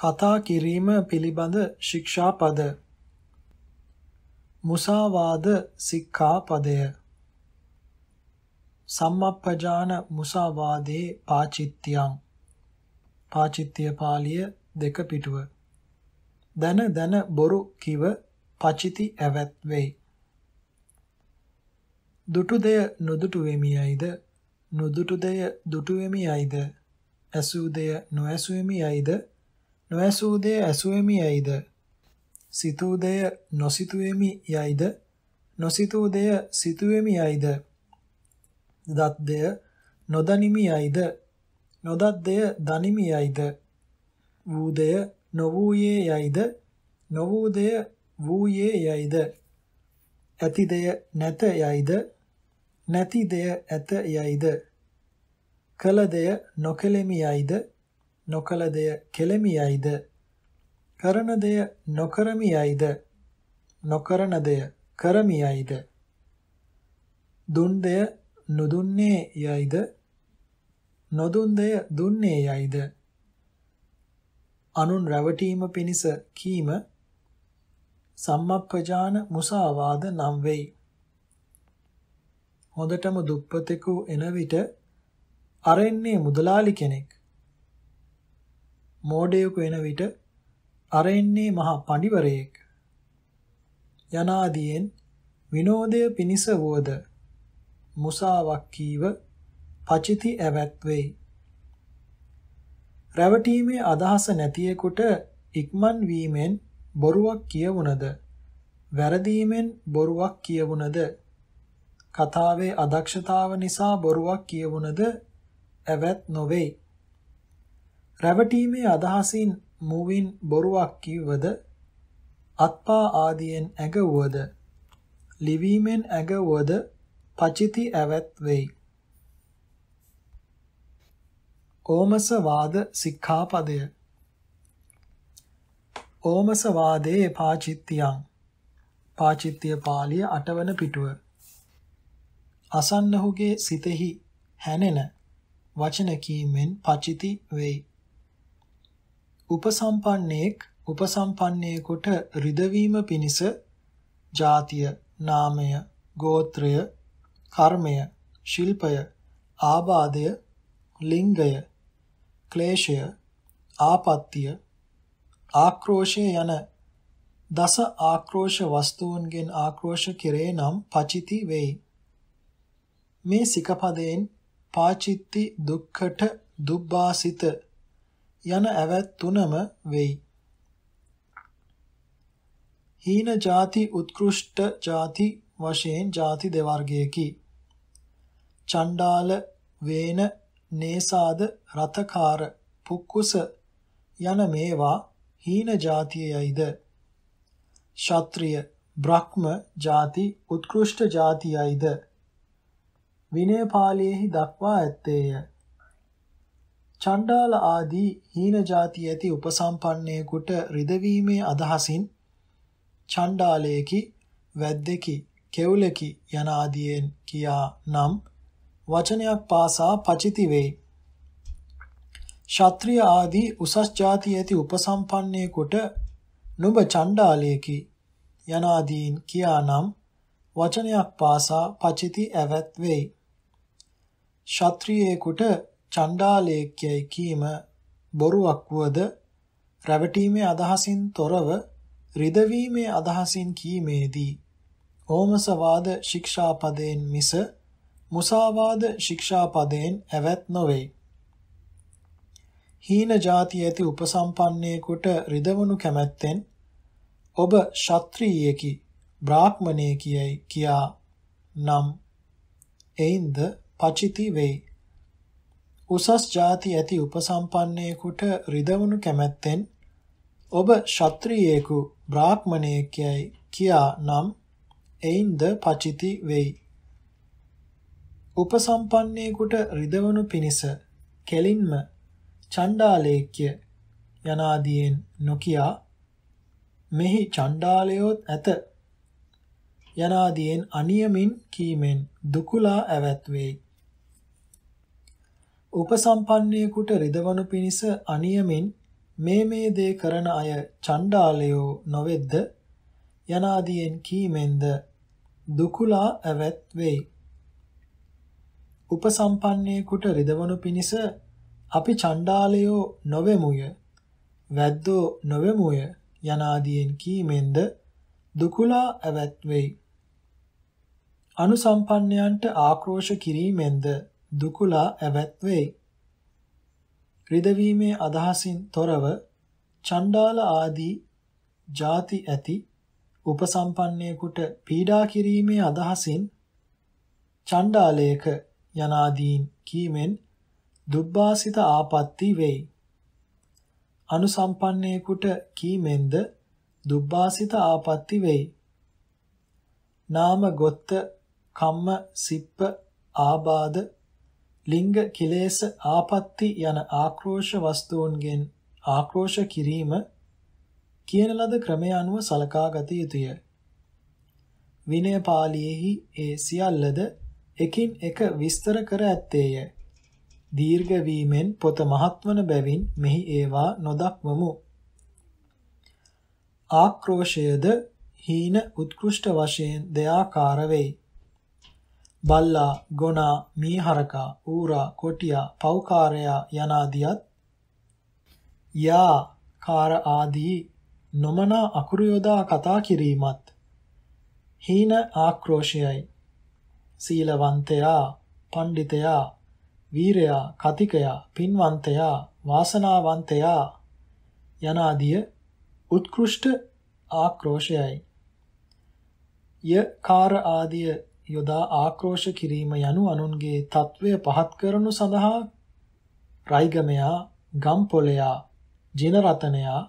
කතා කිරීම පිළිබඳ ශික්ෂාපද මුසාවාද සික්ඛාපදය සම්මප්පජාන මුසාවාදේ පාචිත්‍යං පාචිත්‍ය පාළිය දෙක පිටුව දන දන බොරු කිව පචිති ඇවත් වෙයි දුටුදය නොදුටු වෙමියයිද නොදුටුදය දුටු වෙමියයිද ඇසූදය නොඇසු වෙමියයිද නොඇසූ දේ ඇසුවෙමි යයිද සිතූ දේ නොසිතුවෙමි යයිද නොසිතූ දේ සිතුවෙමි යයිද දත් දේ නොදනිමි යයිද නොදත් දේ දනිමි යයිද වූ දේ නොවූයේ යයිද නොවූ දේ වූයේ යයිද ඇති දේ නැත යයිද නැති දේ ඇත යයිද කල දේ නොකෙලෙමි යයිද නොකල දෙය කෙලමියයිද කරන දෙය නොකරමියයිද නොකරන දෙය කරමියයිද දුන් දෙය නොදුන්නේ යයිද නොදුන් දෙය දුන්නේ යයිද අනුන් රැවටීම පිණිස කීම සම්මප්පජාන මුසාවාද නම් වෙයි. හොඳටම දුප්පතෙකු එන විට අරෙන්නේ මුදලාලි කෙනෙක් මෝඩයෙකු වෙන විට අර එන්නේ මහා පඬිවරයෙක් යනාදීන් විනෝදය පිනිස වෝද මුසාවක් කීව පචිති ඇවත් වෙයි රැවටීමේ අදහස නැතියෙකුට ඉක්මන් වීමෙන් බොරුවක් කියවුනද වැරදීමෙන් බොරුවක් කියවුනද කතාවේ අදක්ෂතාව නිසා බොරුවක් කියවුනද ඇවත් නොවේ රැවටීමේ අදහසින් මුවින් බොරුවක් කිව්වද අත්පා ආදියෙන් ඇගවුවද ලිවීමෙන් ඇගවුවද පචිති ඇවත් වෙයි. ඕමස වාද සික්ඛාපදය ඕමස වාදේ පාචිත්‍යං පාචිත්‍ය පාළිය අටවන පිටුව අසන්නහුගේ සිතෙහි හැනෙන වචන කීමෙන් පචිති වෙයි උපසම්පන්නේක් උපසම්පන්නේකොට රිදවීම පිණිස ජාතිය නාමය ගෝත්‍රය කර්මය ශිල්පය ආබාධය ලිංගය ක්ලේශය ආපත්‍ය ආක්‍රෝෂය යන දස ආක්‍රෝෂ වස්තුන්ගෙන් ආක්‍රෝෂ කෙරේ නම් පචිති වෙයි මේ සිකපදයෙන් පාචිත්ති දුක්ඛට දුබ්බාසිත යන ඇවැත් තුනම වෙයි. හීන ಜಾති උත්කෘෂ්ඨ ಜಾති වශයෙන් ಜಾති දෙවර්ගයකි. චණ්ඩාල වේන නේසාද රතකාර පුක්කුස යන මේවා හීන ಜಾතියයිද. ශාත්‍රීය බ්‍රහ්ම ಜಾති උත්කෘෂ්ඨ ಜಾතියයිද. විනය පාළියේහි දක්වා ඇත්තේය. චණ්ඩාල ආදී හීන જાති ඇති උපසම්පන්නයෙකුට රිදවීමේ අදහසින් චණ්ඩාලයේකි වැද්දෙකි කෙවුලෙකි යන ආදීන් කියා නම් වචනයක් පාසා පචිති වෙයි. ශාත්‍රීය ආදී උසස් જાති ඇති උපසම්පන්නයෙකුට නුඹ චණ්ඩාලයේකි යන ආදීන් කියා නම් වචනයක් පාසා පචිති ඇවත් වෙයි. ශාත්‍රීයෙකුට චණ්ඩාලේක්‍යයි කීම බොරුවක් වුවද රැවටීමේ අදහසින් තොරව රිදවීමේ අදහසින් කීමේදී ඕමසවාද ශික්ෂාපදයෙන් මිස මුසාවාද ශික්ෂාපදයෙන් ඇවත් නොවේ. හීන જાති ඇති උපසම්පන්නයෙකුට රිදවනු කැමැත්තෙන් ඔබ ශාත්‍රීයකි බ්‍රාහ්මණයෙකියයි කියා නම් එයින්ද පචිති වෙයි. උසස් ಜಾති ඇති උපසම්පන්නයෙකුට රිදවනු කැමැත්තෙන් ඔබ ශත්‍රියෙකු බ්‍රාහ්මණයෙක්යයි කියා නම් එයින්ද පචිති වෙයි. උපසම්පන්නයෙකුට රිදවනු පිණිස කෙලින්ම චණ්ඩාලේක්‍ය යනාදීෙන් නොකියා මෙහි චණ්ඩාලයොත් ඇත යනාදීෙන් අනියමින් කීමෙන් දුකුලා ඇවැත් වෙයි. උපසම්පන්නයෙකුට රිදවනු පිණිස අනියමින් මේ මේ දේ කරන අය චණ්ඩාලයෝ නොවෙද්ද යනාදීන් කීමෙන්ද දුකුලා ඇවැත් වෙයි. උපසම්පන්නයෙකුට රිදවනු පිණිස අපි චණ්ඩාලයෝ නොවෙමුය වැද්දෝ නොවෙමුය යනාදීන් කීමෙන්ද දුකුලා ඇවැත් වෙයි. අනුසම්පන්නයන්ට ආක්‍රෝෂ කිරීමෙන්ද දුකලා ඇවැත් වෙයි. රිදවීමේ අදහසින් තොරව චණ්ඩාල ආදී ಜಾති ඇති උපසම්පන්නයෙකුට පීඩා කිරීමේ අදහසින් චණ්ඩාලයක යනාදීන් කීමෙන් දුබ්බාසිත ආපත්‍ති වෙයි. අනුසම්පන්නයෙකුට කීමෙන්ද දුබ්බාසිත ආපත්‍ති වෙයි. නාම ගොත්ත කම්ම සිප්ප ආබාධ ලිංග කෙලෙස් ආපත්‍ති යන ආක්‍රෝෂ වස්තුන්ගෙන් ආක්‍රෝෂ කිරීම කියන ලද ක්‍රමය අනුව සලකා ගත යුතුය. විනය පාළියේහි ඒ සියල්ලද එකින් එක විස්තර කර ඇත්තේය. දීර්ඝ වීමෙන් පොත මහත්වන බැවින් මෙහි ඒවා නොදක්වමු. ආක්‍රෝෂයද හීන උත්කෘෂ්ඨ වශයෙන් දෙආකාර වෙයි. බල්ලා, ගොනා, මීහරකා, ඌරා, කොටියා, පව්කාරයා යනාදියත් යා කාර ආදී නොමනා අකුරු යොදා කතා කිරීමත් හීන ආක්‍රෝෂයයි සීලවන්තයා පණ්ඩිතයා වීරයා කතිකයා පින්වන්තයා වාසනාවන්තයා යනාදිය උත්කෘෂ්ට ආක්‍රෝෂයයි ය කාර ආදිය යොදා ආක්‍රෝෂ කිරීම යනු අනුන්ගේ తත්වය පහත් කරනු සඳහා රයිගමයා ගම්පොලයා ජිනරතනයා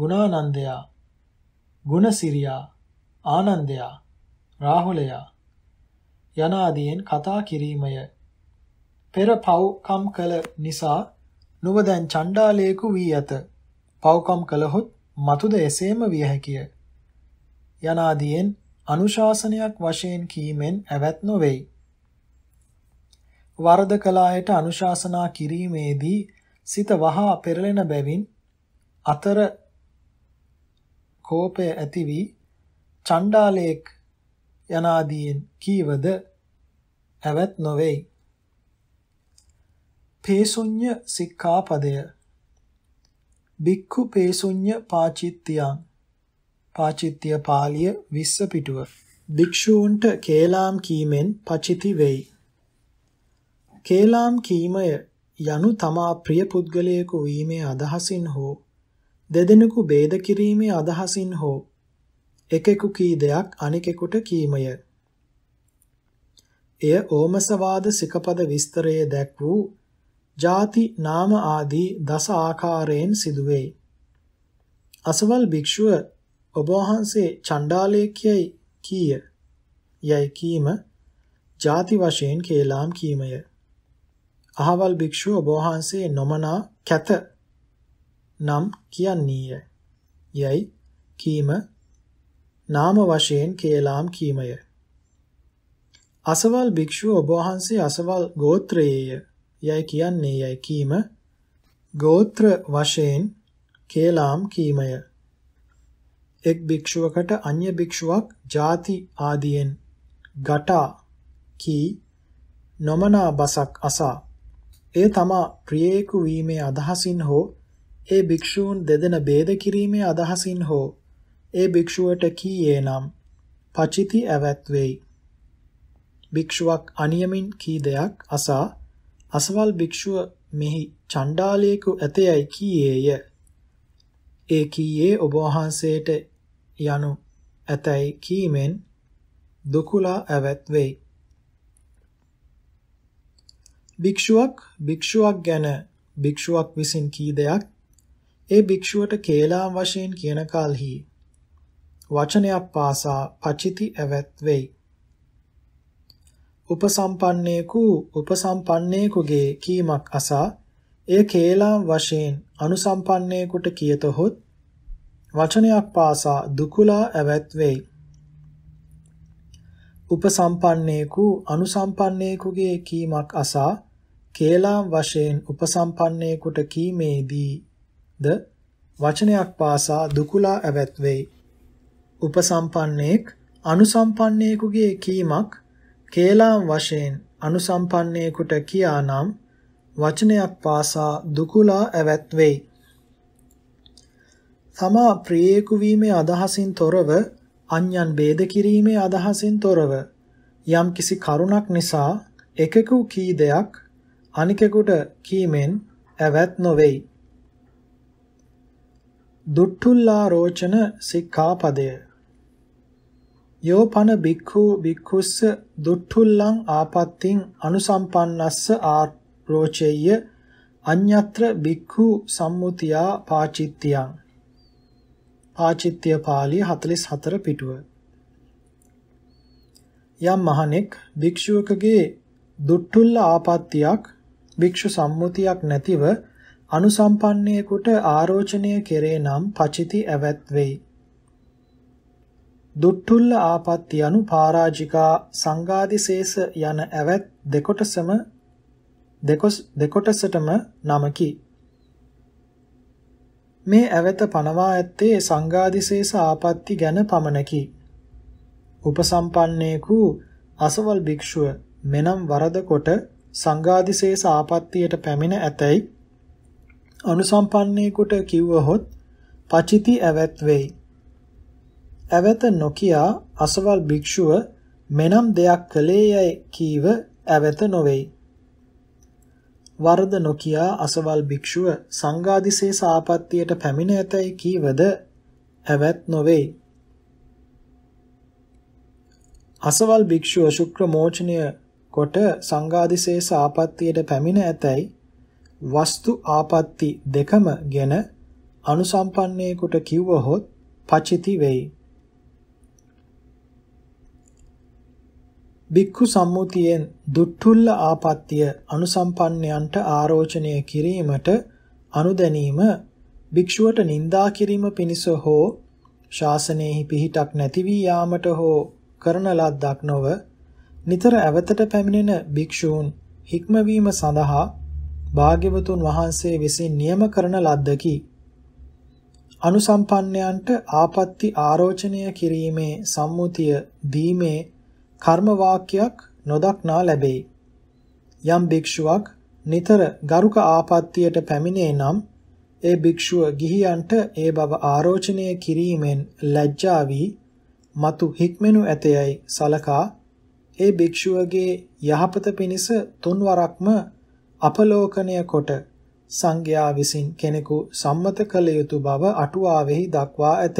ගුණානන්දයා ගුණසිරියා ආනන්දයා රාහුලයා යනාදීන් කතා කිරීමය පෙර පව්කම් කළ නිසා නුඹ දැන් චණ්ඩාලයෙකු වී ඇත. පව්කම් කළහොත් මතුද එසේම විය හැකිය. යනාදීන් අනුශාසනයක් වශයෙන් කීමෙන් ඇවැත් නොවේයි. වරද කළ අයට අනුශාසනා කිරීමේදී සිත වහා පෙරලෙන බැවින් අතර කෝපය ඇති වී චණ්ඩාලේක් යනාදීන් කීවද ඇවැත් නොවේයි. පේසුඤ්ඤ සික්ඛාපදය බික්ඛු පේසුඤ්ඤ පාචිත්‍යං පාචිත්‍ය පාළිය 20 පිටුව. භික්ෂූන්ට කේලාම් කීමෙන් පචිති වෙයි. කේලාම් කීමය යනු තමා ප්‍රිය පුද්ගලයෙකු වීමේ අදහසින් හෝ දෙදෙනෙකු ભેද කිරීමේ අදහසින් හෝ එකෙකු කී දෙයක් අනෙකෙකුට කීමය. එය ඕමසවාද සිකපද විස්තරයේ දැක් වූ ಜಾති නාම ආදී දස ආකාරයෙන් සිදුවේ. අසවල් භික්ෂුව ඔබ වහන්සේ චණ්ඩාලේකයයි කීය. යයි කීම ಜಾති වශයෙන් කේලාම් කීමය. අහවල් භික්ෂුව ඔබ වහන්සේ නොමනා කැත නම් කියන්නේය. යයි කීම නාම වශයෙන් කේලාම් කීමය. අසවල් භික්ෂුව ඔබ වහන්සේ අසවල් ගෝත්‍රයේය. යයි කියන්නේ යයි කීම ගෝත්‍ර වශයෙන් කේලාම් කීමය. එක් භික්ෂුවකට අන්‍ය භික්ෂුවක් ಜಾති ආදියෙන් ගටා කී නොමනා බසක් අසා ඒ තමා ප්‍රියේකු වීමේ අදහසින් හෝ ඒ භික්ෂූන් දෙදෙන ભેද කිරීමේ අදහසින් හෝ ඒ භික්ෂුවට කීයේ නම් පචිති ඇවත් වෙයි භික්ෂුවක් අනියමින් කී දෙයක් අසා අසවල් භික්ෂුව මෙහි චණ්ඩාලයෙකු ඇතයයි කීයේය ඒ කීයේ ඔබ වහන්සේට යනු ඇතැයි කීමෙන් දුකුලා ඇවැත් වෙයි. භික්ෂුවක් භික්ෂුවක් ගැන භික්ෂුවක් විසින් කී දෙයක් ඒ භික්ෂුවට කේලාම් වශයෙන් කියන කල්හි වචනයක් පාසා පචිති ඇවැත් වෙයි. උපසම්පන්නේකු උපසම්පන්නේකුගේ කීමක් අසා එය කේලාම් වශයෙන් අනුසම්පන්නේකුට කියතොත් වචනයක් පාසා දුකුලා ඇවැත් වෙයි. උපසම්පන්නේකු අනුසම්පන්නේකුගේ කීමක් අසා කේලාම් වශයෙන් උපසම්පන්නේකුට කීමේදී ද වචනයක් පාසා දුකුලා ඇවැත් වෙයි. උපසම්පන්නේක් අනුසම්පන්නේකුගේ කීමක් කේලාම් වශයෙන් අනුසම්පන්නේකුට කියානම් වචනයක් පාසා දුකුලා ඇවැත් වෙයි. තමා ප්‍රියේකු වීමේ අදහසින් තොරව අන්‍යයන් ભેද කිරීමේ අදහසින් තොරව යම් කිසි කරුණක් නිසා එකකු කී දෙයක් අනිකෙකුට කීමෙන් ඇවැත් නොවේයි. දුට්ටුල්ලා රෝචන සික්ඛාපදය යෝ පන බික්ඛු බික්ඛුස්ස දුට්ඨුල්ලං ආපත්තිං අනුසම්පන්නස්ස ආරෝචෙය්‍ය අඤ්ඤත්‍ර බික්ඛු සම්මුතියා පාචිත්‍යං ආචිත්‍ය පාළිය 44 පිටුව යම් මහණෙක් භික්ෂුවකගේ දුට්ටුල්ල ආපත්‍යක් භික්ෂු සම්මුතියක් නැතිව අනුසම්පන්නයෙකුට ආරෝචනය කෙරේ නම් පචිති ඇවත් වෙයි. දුට්ටුල්ල ආපත්‍ය anu පරාජිකා සංගාදිශේෂ යන ඇවත් දෙකොටසම දෙකොටසටම නමකි. මේ ඇවත පනවා ඇත්තේ සංඝාදිශේෂ ආපatti ගැන පමණකි. උපසම්පන්නේකු අසවල් භික්ෂුව මෙනම් වරද කොට සංඝාදිශේෂ ආපත්තියට පැමිණ ඇතැයි අනුසම්පන්නේකුට කිව්වහොත් පචිති ඇවැත් වෙයි. ඇවැත නොකියා අසවල් භික්ෂුව මෙනම් දෙයක් කළේ යයි කීව ඇවැත නොවේයි. වරද නොකියා අසවල් භික්ෂුව සංඝාදිසේ සාපත්තියට පැමිණ ඇතැයි කීවද ඇවැත් නොවේ. අසවල් භික්ෂුව ශුක්‍ර මෝචනය කොට සංඝාදිසේ සාපත්තියට පැමිණ ඇතැයි වස්තු ආපත්ති දෙකම ගැන අනුසම්පන්නයෙකුට කිව්වහොත් පචිති වෙයි. භික්ඛු සම්මුතියෙන් දුට්ඨුල්ල ආපත්‍ය අනුසම්පන්නයන්ට ආරෝචනය කිරීමට අනුදැනීම භික්ෂුවට නිඳා කිරීම පිණිස හෝ ශාසනයෙහි පිහිටක් නැති වී යාමට හෝ කරන ලද්දක් නොව නිතර ඇවතට පැමිණෙන භික්ෂූන් හික්මවීම සඳහා භාග්‍යවතුන් වහන්සේ විසින් නියම කරන ලද්දකි. අනුසම්පන්නයන්ට ආපත්‍ති ආරෝචනය කිරීමේ සම්මුතිය දීමේ කර්ම වාක්‍යයක් නොදක්නා ලැබේ. යම් භික්ෂුවක් නිතර ගරුක ආපත්තියට පැමිණේ නම් ඒ භික්ෂුව ගිහියන්ට ඒ බව ආරෝචනය කිරීමෙන් ලැජ්ජා වී మతు හික්මෙනු ඇතයයි සලකා ඒ භික්ෂුවගේ යහපත පිණිස තුන්වරක්ම අපලෝකණය කොට සංඝයා විසින් කෙනෙකු සම්මත කළ යුතු බව අටුවාවෙහි දක්වා ඇත.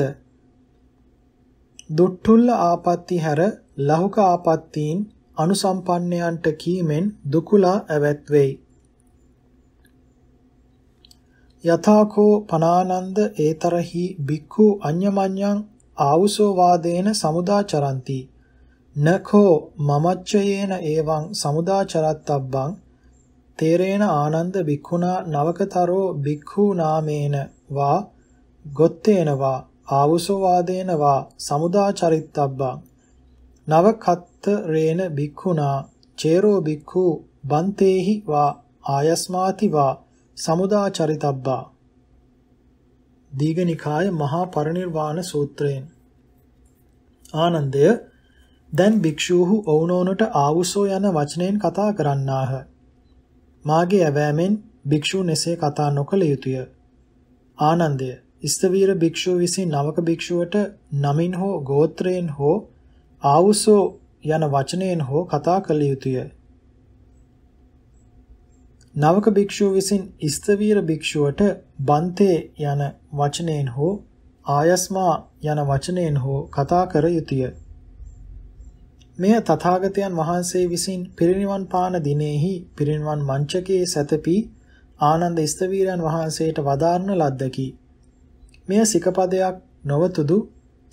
දුට්ටුල්ල ආපත්‍ති හැර ලෞක ආපත්තීන් අනුසම්පන්නයන්ට කීමෙන් දුකුලා ඇවැත් වෙයි. යථාකෝ පනානන්ද ඒතරහි බික්ඛු අඤ්ඤමඤ්ඤං ආවුසෝ වාදේන සමුදාචරಂತಿ නඛෝ මමච්චයේන එවං සමුදාචරත්තබ්බං තේරේන ආනන්ද භික්ඛුනා නවකතරෝ භික්ඛූ නාමේන වා ගොත්තේන වා ආවුසෝ වාදේන වා සමුදාචරිත්තබ්බං නවකත්ත රේන භික්ඛුනා චේරෝ භික්ඛු බන්තේහි වා ආයස්මාති වා සමුදා චරිතබ්බා දීඝනිකාය මහා පරිනිර්වාණ සූත්‍රයෙන් ආනන්දය දැන් භික්ෂූහු ඔවුනෝනට ආවුසෝ යන වචනයෙන් කතා කරන්නාහ මාගේ ඇවෑමෙන් භික්ෂූන් එසේ කතා නොකළ යුතුය ආනන්දය ස්තවීර භික්ෂුව විසින් නවක භික්ෂුවට නමින් හෝ ගෝත්‍රයෙන් හෝ ආවුසෝ යන වචනයෙන් හෝ කතා කළ යුතුය. නවක භික්ෂුව විසින් ස්තවීර භික්ෂුවට බන්තේ යන වචනයෙන් හෝ ආයස්මා යන වචනයෙන් හෝ කතා කර යුතුය. මෙය තථාගතයන් වහන්සේ විසින් පිරිනිවන් පාන දිනෙහි පිරිනිවන් මංචකයේ සැතපී ආනන්ද ස්තවීරයන් වහන්සේට වදාරන ලද්දකි. මෙය සිකපදයක් නොවතුදු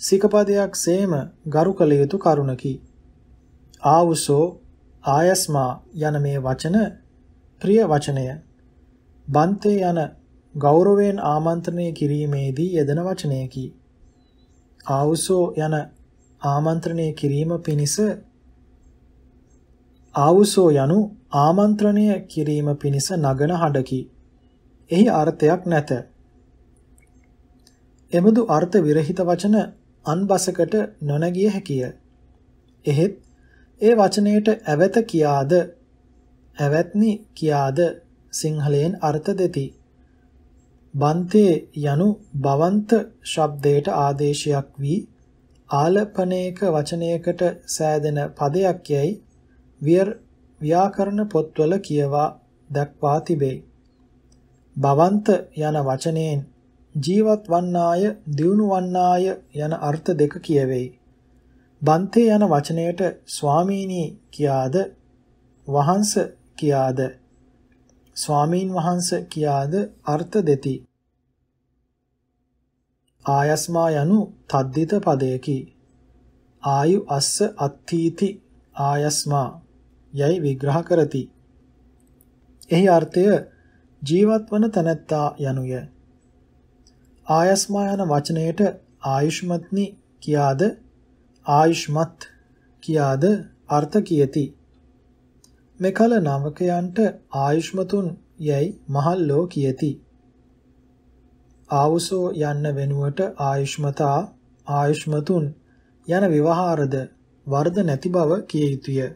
සීකපදයක් සේම ගරු කළ යුතු කරුණකි. ආවුසෝ ආයස්මා යන මේ වචන ප්‍රිය වචනය. බන්තේ යන ගෞරවයෙන් ආමන්ත්‍රණය කිරීමේදී යෙදෙන වචනයකි. ආවුසෝ යන ආමන්ත්‍රණය කිරීම පිණිස ආවුසෝ යනු ආමන්ත්‍රණය කිරීම පිණිස නගන හඬකි. එහි අර්ථයක් නැත. එබඳු අර්ථ විරහිත වචන අන්බසකට නොනැගිය හැකිය. එහෙත් ඒ වචනයට ඇවත කියාද ඇවැත්නි කියාද සිංහලයෙන් අර්ථ දෙති. බන්තේ යනු බවන්ත ශබ්දයට ආදේශයක් වී ආලපනයක වචනයකට සෑදෙන පදයක් යැයි වියර් ව්‍යාකරණ පොත්වල කියවා දක්වා තිබේ. බවන්ත යන වචනයෙන් ජීවත් වන්නාය, දියුණු වන්නාය යන අර්ථ දෙක කියවෙයි. බන්තේ යන වචනයට ස්වාමීනි කියාද වහන්ස කියාද ස්වාමීන් වහන්ස කියාද අර්ථ දෙති. ආයස්මා යනු තද්දිත පදයකි. ආයු අස්ස අත්ථීති ආයස්මා යයි විග්‍රහ කරති. එහි අර්ථය ජීවත් වන තැනැත්තා යනුය. ආයස්මා යන වචනයට ආයුෂ්මත්නි කියාද ආයුෂ්මත් කියාද අර්ථ කියති. මෙකල නවකයන්ට ආයුෂ්මතුන් යැයි මහල්ලෝ කියති. ආවුසෝ යන්න වෙනුවට ආයුෂ්මතා ආයුෂ්මතුන් යන විවහාරද වර්ධ නැති බව කිය යුතුය.